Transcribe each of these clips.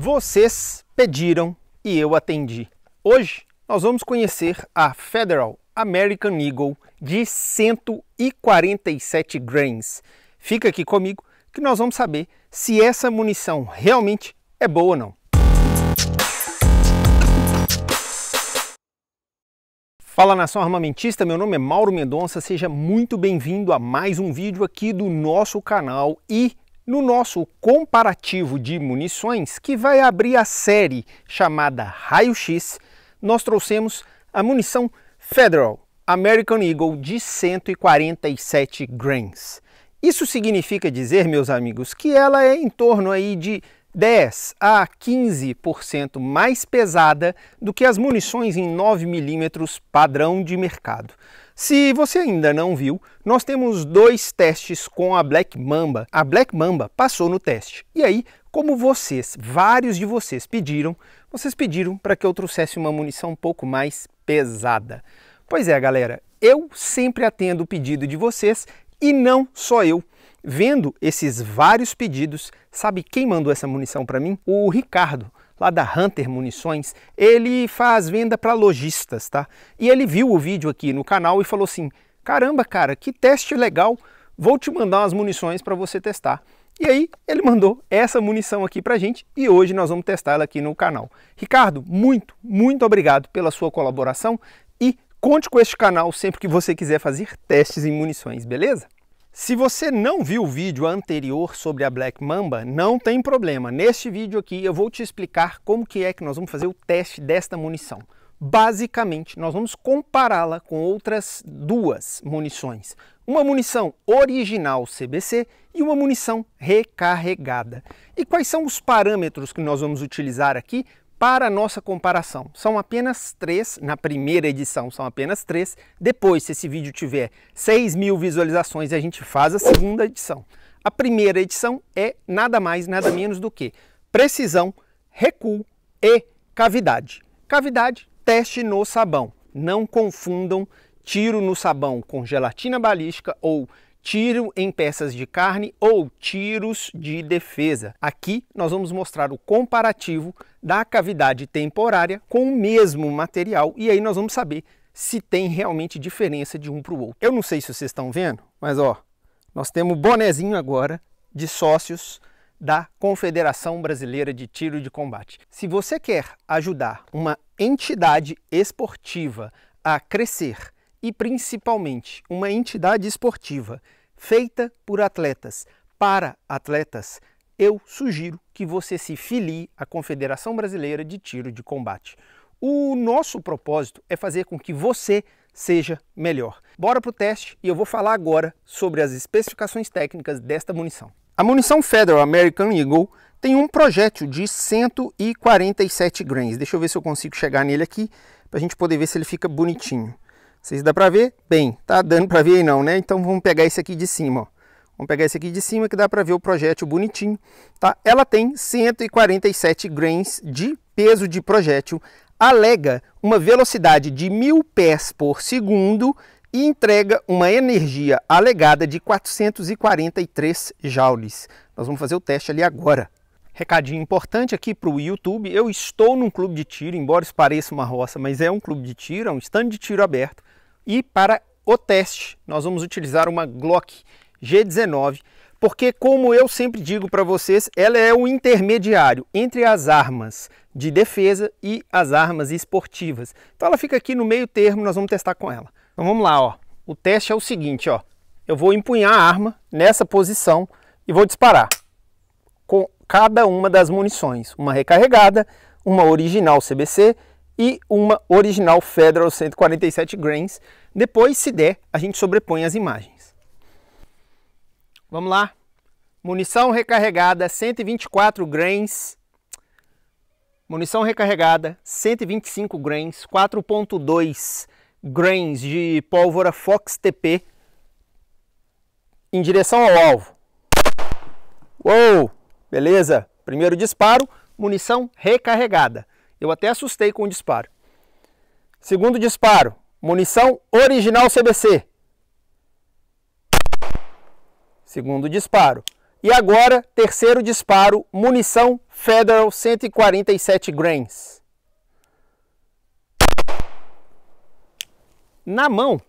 Vocês pediram e eu atendi. Hoje nós vamos conhecer a Federal American Eagle de 147 grains. Fica aqui comigo que nós vamos saber se essa munição realmente é boa ou não. Fala nação armamentista, meu nome é Mauro Mendonça, seja muito bem-vindo a mais um vídeo aqui do nosso canal e no nosso comparativo de munições, que vai abrir a série chamada Raio X, nós trouxemos a munição Federal American Eagle de 147 grains. Isso significa dizer, meus amigos, que ela é em torno aí de 10 a 15% mais pesada do que as munições em 9mm padrão de mercado. Se você ainda não viu, nós temos dois testes com a Black Mamba. A Black Mamba passou no teste. E aí, como vocês, vários de vocês pediram, vocês pediram para que eu trouxesse uma munição um pouco mais pesada. Pois é, galera, eu sempre atendo o pedido de vocês e não só eu. Vendo esses vários pedidos, sabe quem mandou essa munição para mim? O Ricardo lá da Hunter Munições, ele faz venda para lojistas, tá? E ele viu o vídeo aqui no canal e falou assim: "Caramba, cara, que teste legal. Vou te mandar umas munições para você testar". E aí ele mandou essa munição aqui para gente e hoje nós vamos testar ela aqui no canal. Ricardo, muito, muito obrigado pela sua colaboração e conte com este canal sempre que você quiser fazer testes em munições, beleza? Se você não viu o vídeo anterior sobre a Black Mamba, não tem problema. Neste vídeo aqui eu vou te explicar como que é que nós vamos fazer o teste desta munição. Basicamente, nós vamos compará-la com outras duas munições. Uma munição original CBC e uma munição recarregada. E quais são os parâmetros que nós vamos utilizar aqui para nossa comparação. São apenas três, na primeira edição são apenas três. Depois, se esse vídeo tiver 6 mil visualizações, a gente faz a segunda edição. A primeira edição é nada mais, nada menos do que precisão, recuo e cavidade. Cavidade, teste no sabão. Não confundam tiro no sabão com gelatina balística ou tiro em peças de carne ou tiros de defesa. Aqui nós vamos mostrar o comparativo da cavidade temporária com o mesmo material e aí nós vamos saber se tem realmente diferença de um para o outro. Eu não sei se vocês estão vendo, mas ó, nós temos o bonezinho agora de sócios da Confederação Brasileira de Tiro de Combate. Se você quer ajudar uma entidade esportiva a crescer e principalmente uma entidade esportiva feita por atletas para atletas, eu sugiro que você se filie à Confederação Brasileira de Tiro de Combate. O nosso propósito é fazer com que você seja melhor. Bora para o teste e eu vou falar agora sobre as especificações técnicas desta munição. A munição Federal American Eagle tem um projétil de 147 grains. Deixa eu ver se eu consigo chegar nele aqui para a gente poder ver se ele fica bonitinho. Vocês dá para ver? Bem, tá dando para ver aí não, né? Então vamos pegar esse aqui de cima, ó. Vamos pegar esse aqui de cima que dá para ver o projétil bonitinho, tá? Ela tem 147 grains de peso de projétil, alega uma velocidade de mil pés por segundo e entrega uma energia alegada de 443 joules. Nós vamos fazer o teste ali agora. Recadinho importante aqui para o YouTube, eu estou num clube de tiro, embora isso pareça uma roça, mas é um clube de tiro, é um stand de tiro aberto. E para o teste, nós vamos utilizar uma Glock G19, porque como eu sempre digo para vocês, ela é o intermediário entre as armas de defesa e as armas esportivas. Então ela fica aqui no meio termo, nós vamos testar com ela. Então vamos lá, ó. O teste é o seguinte, ó. Eu vou empunhar a arma nessa posição e vou disparar com cada uma das munições, uma recarregada, uma original CBC e uma original Federal 147 grains. Depois, se der, a gente sobrepõe as imagens. Vamos lá. Munição recarregada 124 grains. Munição recarregada 125 grains, 4.2 grains de pólvora Fox TP em direção ao alvo. Uou! Beleza? Primeiro disparo, munição recarregada. Eu até assustei com o disparo. Segundo disparo, munição original CBC, segundo disparo. E agora, terceiro disparo, munição Federal 147 grains. Na mão,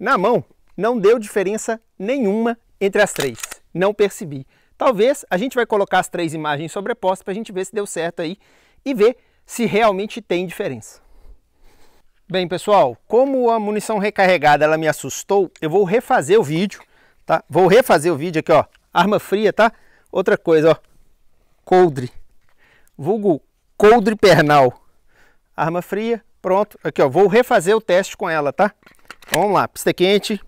na mão, não deu diferença nenhuma entre as três. Não percebi. Talvez a gente vai colocar as três imagens sobrepostas para a gente ver se deu certo aí e ver se realmente tem diferença. Bem, pessoal, como a munição recarregada ela me assustou, eu vou refazer o vídeo tá? Vou refazer o vídeo aqui, ó. Arma fria, tá? Outra coisa, ó. Coldre. Vulgo coldre pernal. Arma fria, pronto. Aqui, ó. Vou refazer o teste com ela, tá? Então, vamos lá. Pista quente.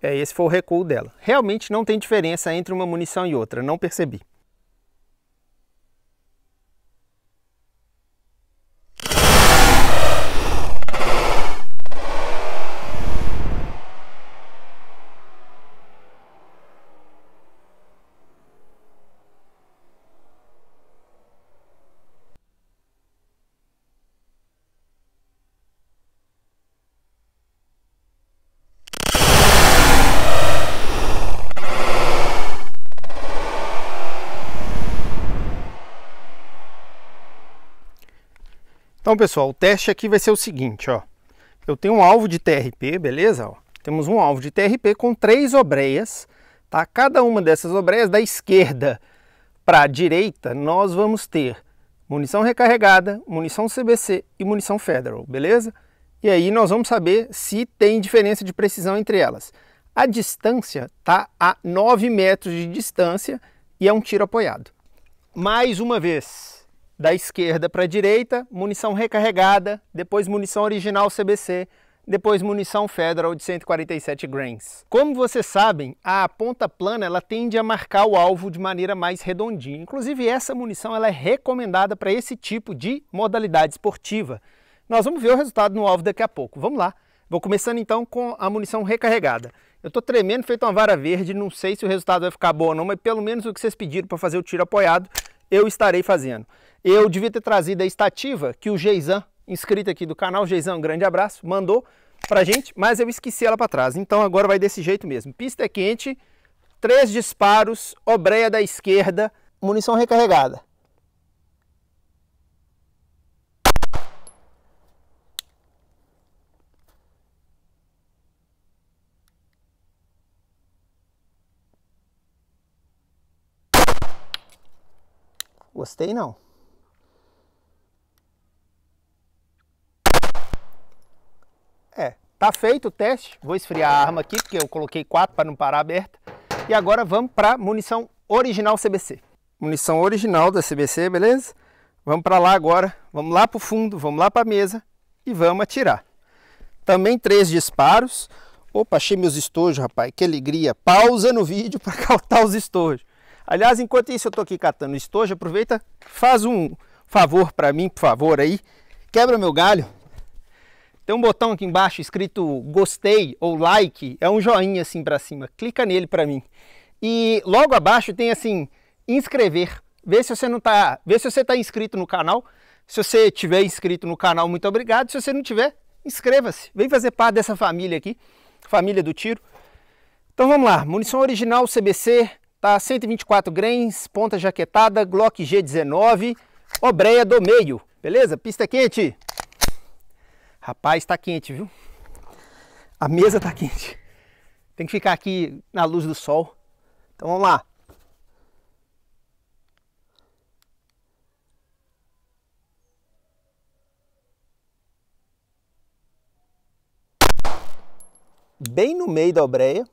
É, esse foi o recuo dela. Realmente não tem diferença entre uma munição e outra, não percebi. Então, pessoal, o teste aqui vai ser o seguinte, ó. Eu tenho um alvo de TRP, beleza? Ó, temos um alvo de TRP com três obreias, tá? Cada uma dessas obreias, da esquerda para a direita, nós vamos ter munição recarregada, munição CBC e munição Federal, beleza? E aí nós vamos saber se tem diferença de precisão entre elas. A distância está a 9 metros de distância e é um tiro apoiado. Mais uma vez, da esquerda para a direita, munição recarregada, depois munição original CBC, depois munição Federal de 147 grains. Como vocês sabem, a ponta plana ela tende a marcar o alvo de maneira mais redondinha. Inclusive essa munição ela é recomendada para esse tipo de modalidade esportiva. Nós vamos ver o resultado no alvo daqui a pouco. Vamos lá. Vou começando então com a munição recarregada. Eu estou tremendo feito uma vara verde, não sei se o resultado vai ficar bom ou não, mas pelo menos o que vocês pediram para fazer o tiro apoiado, eu estarei fazendo. Eu devia ter trazido a estativa que o Geizan, inscrito aqui do canal, Geizan, um grande abraço, mandou pra gente, mas eu esqueci ela para trás. Então agora vai desse jeito mesmo. Pista é quente, três disparos, obreia da esquerda, munição recarregada. Gostei não. Tá feito o teste, vou esfriar a arma aqui, porque eu coloquei quatro para não parar aberta. E agora vamos para munição original CBC. Munição original da CBC, beleza? Vamos para lá agora, vamos lá para o fundo, vamos lá para a mesa e vamos atirar. Também três disparos. Opa, achei meus estojos, rapaz, que alegria. Pausa no vídeo para cautar os estojos. Aliás, enquanto isso eu estou aqui catando estojo, aproveita, faz um favor para mim, por favor aí. Quebra meu galho, tem um botão aqui embaixo escrito gostei ou like, é um joinha assim para cima. Clica nele para mim. E logo abaixo tem assim inscrever. Vê se você não tá, vê se você tá inscrito no canal. Se você tiver inscrito no canal, muito obrigado. Se você não tiver, inscreva-se. Vem fazer parte dessa família aqui, família do tiro. Então vamos lá, munição original CBC, tá 124 grains, ponta jaquetada, Glock G19, obreia do meio, beleza? Pista quente! Rapaz, está quente, viu? A mesa está quente. Tem que ficar aqui na luz do sol. Então vamos lá. Bem no meio da obreia.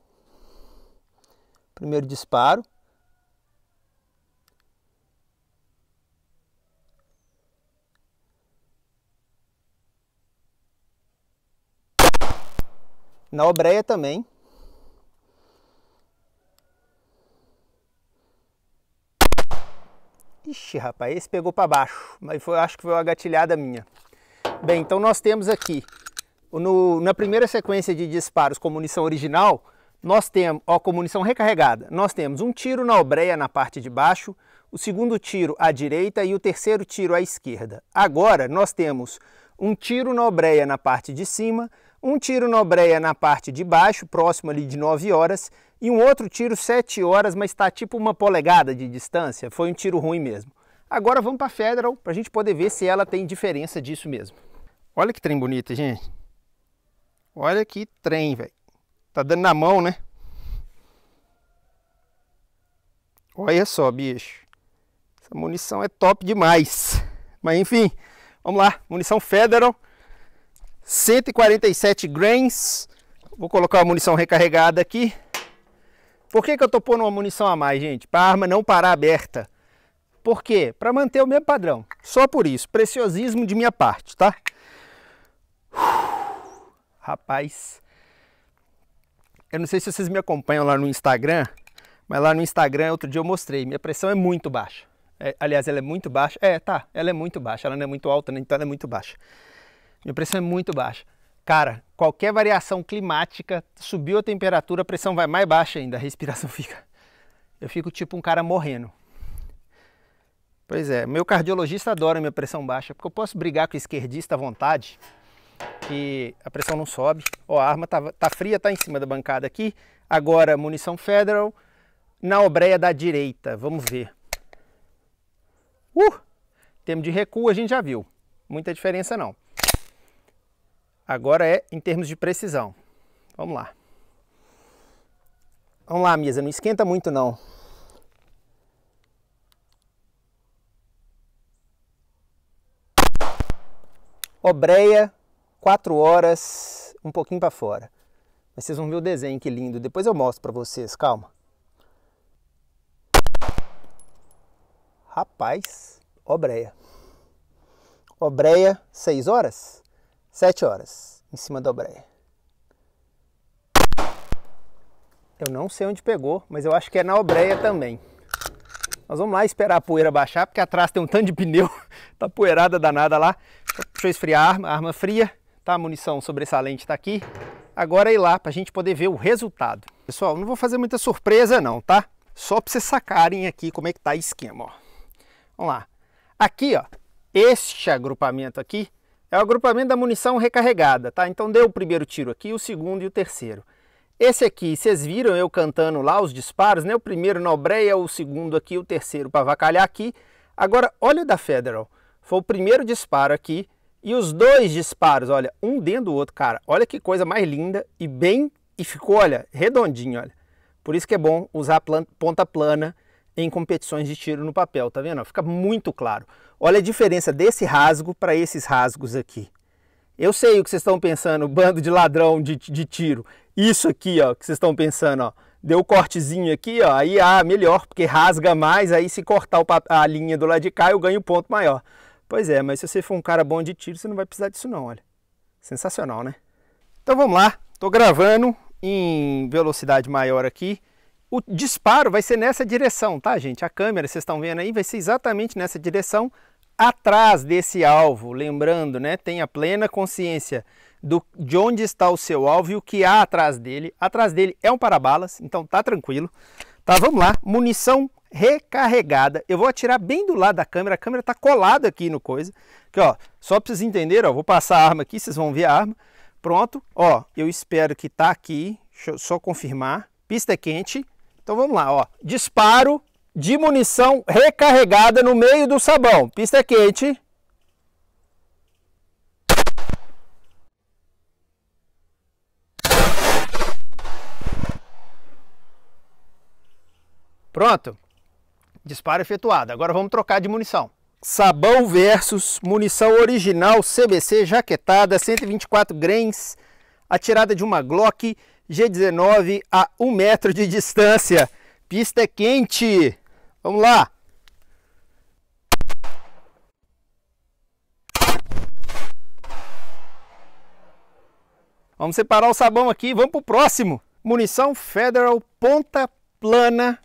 Primeiro disparo. Na obreia também. Ixi, rapaz, esse pegou para baixo, mas foi, acho que foi uma gatilhada minha. Bem, então nós temos aqui, no, na primeira sequência de disparos com munição original, nós temos, ó, com munição recarregada, nós temos um tiro na obreia na parte de baixo, o segundo tiro à direita e o terceiro tiro à esquerda. Agora nós temos um tiro na obreia na parte de cima um tiro nobreia na parte de baixo, próximo ali de 9 horas, e um outro tiro 7 horas, mas está tipo uma polegada de distância. Foi um tiro ruim mesmo. Agora vamos para a Federal para a gente poder ver se ela tem diferença disso mesmo. Olha que trem bonito, gente. Olha que trem, velho. Tá dando na mão, né? Olha só, bicho. Essa munição é top demais. Mas enfim, vamos lá. Munição Federal 147 grains. Vou colocar a munição recarregada aqui. Por que, que eu tô pondo uma munição a mais, gente? Para a arma não parar aberta. Por quê? Para manter o mesmo padrão. Só por isso. Preciosismo de minha parte, tá? Uf, rapaz. Eu não sei se vocês me acompanham lá no Instagram, mas lá no Instagram outro dia eu mostrei. Minha pressão é muito baixa. É, aliás, ela é muito baixa. É, tá. Ela é muito baixa. Ela não é muito alta, então ela é muito baixa minha pressão é muito baixa. Cara, qualquer variação climática, subiu a temperatura, a pressão vai mais baixa ainda, a respiração fica. Eu fico tipo um cara morrendo. Pois é, meu cardiologista adora minha pressão baixa, porque eu posso brigar com o esquerdista à vontade, que a pressão não sobe. Ó, a arma tá, tá fria, tá em cima da bancada aqui. Agora, munição federal na obreia da direita. Vamos ver. Uh! Tempo de recuo a gente já viu. Muita diferença não. Agora é em termos de precisão. Vamos lá. Vamos lá, mesa. não esquenta muito não. Obreia, 4 horas, um pouquinho para fora. Mas vocês vão ver o desenho, que lindo. Depois eu mostro para vocês, calma. Rapaz, Obreia. Obreia, 6 horas? Sete horas, em cima da Obreia. Eu não sei onde pegou, mas eu acho que é na Obreia também. Nós vamos lá esperar a poeira baixar, porque atrás tem um tanto de pneu, tá poeirada danada lá. Deixa eu esfriar a arma, a arma fria, tá? A munição sobressalente tá aqui. Agora é ir lá pra gente poder ver o resultado. Pessoal, não vou fazer muita surpresa não, tá? Só pra vocês sacarem aqui como é que tá o esquema, ó. Vamos lá. Aqui, ó, este agrupamento aqui é o agrupamento da munição recarregada, tá? Então deu o primeiro tiro aqui, o segundo e o terceiro. Esse aqui, vocês viram eu cantando lá os disparos, né? O primeiro na obreia, o segundo aqui, o terceiro para avacalhar aqui. Agora, olha o da Federal. Foi o primeiro disparo aqui e os dois disparos, olha, um dentro do outro, cara. Olha que coisa mais linda e bem... E ficou, olha, redondinho, olha. Por isso que é bom usar ponta plana em competições de tiro no papel, tá vendo? Fica muito claro. Olha a diferença desse rasgo para esses rasgos aqui. Eu sei o que vocês estão pensando, bando de ladrão de, de tiro. Isso aqui, ó, que vocês estão pensando, ó. Deu um cortezinho aqui, ó, aí, ah, melhor, porque rasga mais, aí se cortar a linha do lado de cá, eu ganho um ponto maior. Pois é, mas se você for um cara bom de tiro, você não vai precisar disso não, olha. Sensacional, né? Então vamos lá, tô gravando em velocidade maior aqui. O disparo vai ser nessa direção, tá, gente? A câmera, vocês estão vendo aí, vai ser exatamente nessa direção, atrás desse alvo. Lembrando, né? Tenha plena consciência do, de onde está o seu alvo e o que há atrás dele. Atrás dele é um para-balas, então tá tranquilo. Tá, vamos lá. Munição recarregada. Eu vou atirar bem do lado da câmera. A câmera está colada aqui no coisa. Aqui, ó, só para vocês entenderem, ó, vou passar a arma aqui, vocês vão ver a arma. Pronto, ó, eu espero que tá aqui. Deixa eu só confirmar. Pista é quente. Então vamos lá, ó. Disparo de munição recarregada no meio do sabão. Pista quente. Pronto. Disparo efetuado. Agora vamos trocar de munição. Sabão versus munição original CBC jaquetada 124 grains, atirada de uma Glock G19 a um metro de distância. Pista é quente. Vamos lá. Vamos separar o sabão aqui, vamos para o próximo. Munição Federal Ponta Plana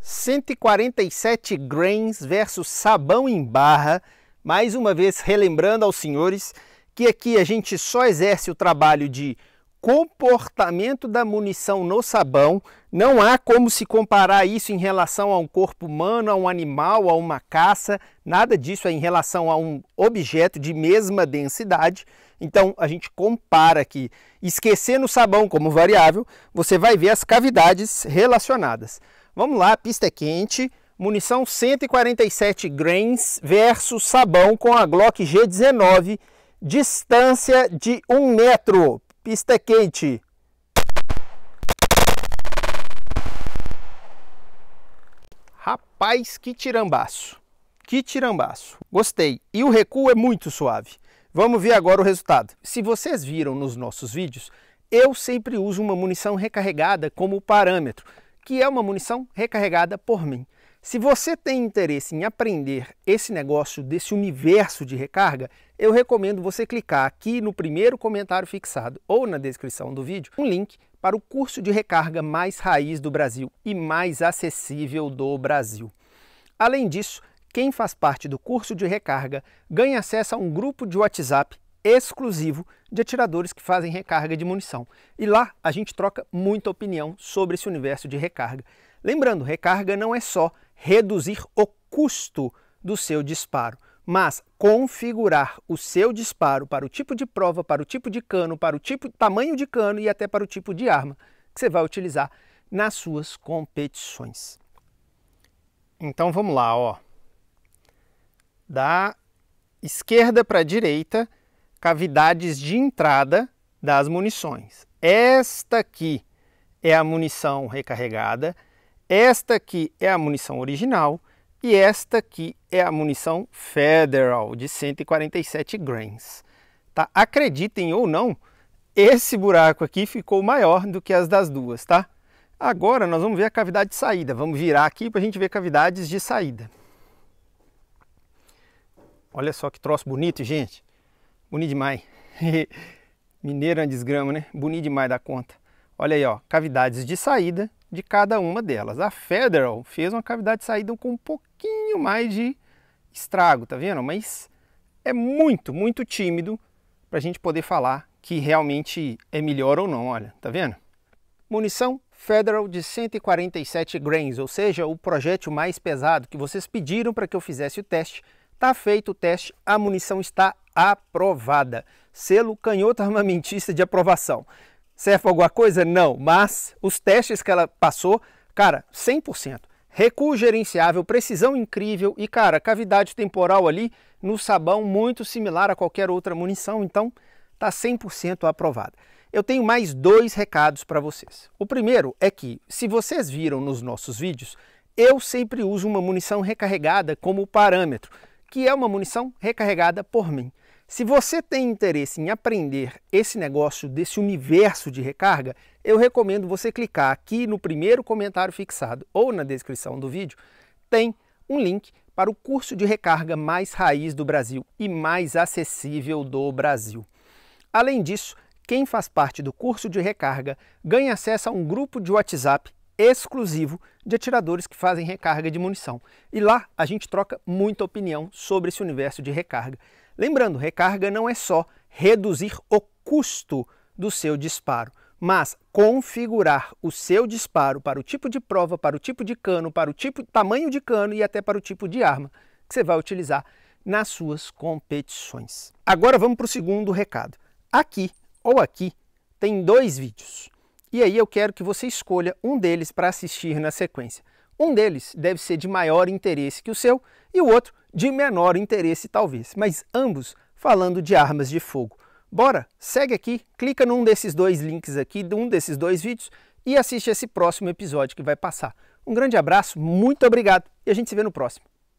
147 grains versus sabão em barra. Mais uma vez relembrando aos senhores que aqui a gente só exerce o trabalho de comportamento da munição no sabão. Não há como se comparar isso em relação a um corpo humano, a um animal, a uma caça, nada disso é em relação a um objeto de mesma densidade. Então a gente compara aqui, esquecendo o sabão como variável, você vai ver as cavidades relacionadas. Vamos lá, pista é quente, munição 147 grains versus sabão com a Glock G19, distância de 1 metro Pista é quente. Rapaz, que tirambaço. Que tirambaço. Gostei. E o recuo é muito suave. Vamos ver agora o resultado. Se vocês viram nos nossos vídeos, eu sempre uso uma munição recarregada como parâmetro, que é uma munição recarregada por mim. Se você tem interesse em aprender esse negócio desse universo de recarga, eu recomendo você clicar aqui no primeiro comentário fixado ou na descrição do vídeo, um link para o curso de recarga mais raiz do Brasil e mais acessível do Brasil. Além disso, quem faz parte do curso de recarga ganha acesso a um grupo de WhatsApp exclusivo de atiradores que fazem recarga de munição. E lá a gente troca muita opinião sobre esse universo de recarga. Lembrando, recarga não é só reduzir o custo do seu disparo, mas configurar o seu disparo para o tipo de prova, para o tipo de cano, para o tipo tamanho de cano e até para o tipo de arma que você vai utilizar nas suas competições. Então vamos lá, ó. Da esquerda para a direita, cavidades de entrada das munições. Esta aqui é a munição recarregada esta aqui é a munição original e esta aqui é a munição Federal de 147 grains. Tá? Acreditem ou não, esse buraco aqui ficou maior do que as das duas, tá? Agora nós vamos ver a cavidade de saída. Vamos virar aqui para a gente ver cavidades de saída. Olha só que troço bonito, gente. Bonito demais. Mineiro é desgrama, né? Bonito demais da conta. Olha aí, ó, cavidades de saída de cada uma delas. A Federal fez uma cavidade de saída com um pouquinho mais de estrago, tá vendo? Mas é muito, muito tímido para a gente poder falar que realmente é melhor ou não, olha, tá vendo? Munição Federal de 147 grains, ou seja, o projétil mais pesado que vocês pediram para que eu fizesse o teste. Tá feito o teste, a munição está aprovada. Selo canhoto armamentista de aprovação serve alguma coisa? Não, mas os testes que ela passou, cara, 100%. Recuo gerenciável, precisão incrível e, cara, cavidade temporal ali no sabão muito similar a qualquer outra munição, então tá 100% aprovada. Eu tenho mais dois recados para vocês. O primeiro é que, se vocês viram nos nossos vídeos, eu sempre uso uma munição recarregada como parâmetro, que é uma munição recarregada por mim. Se você tem interesse em aprender esse negócio desse universo de recarga, eu recomendo você clicar aqui no primeiro comentário fixado ou na descrição do vídeo, tem um link para o curso de recarga mais raiz do Brasil e mais acessível do Brasil. Além disso, quem faz parte do curso de recarga ganha acesso a um grupo de WhatsApp exclusivo de atiradores que fazem recarga de munição. E lá a gente troca muita opinião sobre esse universo de recarga. Lembrando, recarga não é só reduzir o custo do seu disparo, mas configurar o seu disparo para o tipo de prova, para o tipo de cano, para o tipo tamanho de cano e até para o tipo de arma que você vai utilizar nas suas competições. Agora vamos para o segundo recado. Aqui ou aqui tem dois vídeos. E aí eu quero que você escolha um deles para assistir na sequência. Um deles deve ser de maior interesse que o seu e o outro de menor interesse talvez, mas ambos falando de armas de fogo. Bora, segue aqui, clica num desses dois links aqui, de um desses dois vídeos e assiste esse próximo episódio que vai passar. Um grande abraço, muito obrigado e a gente se vê no próximo.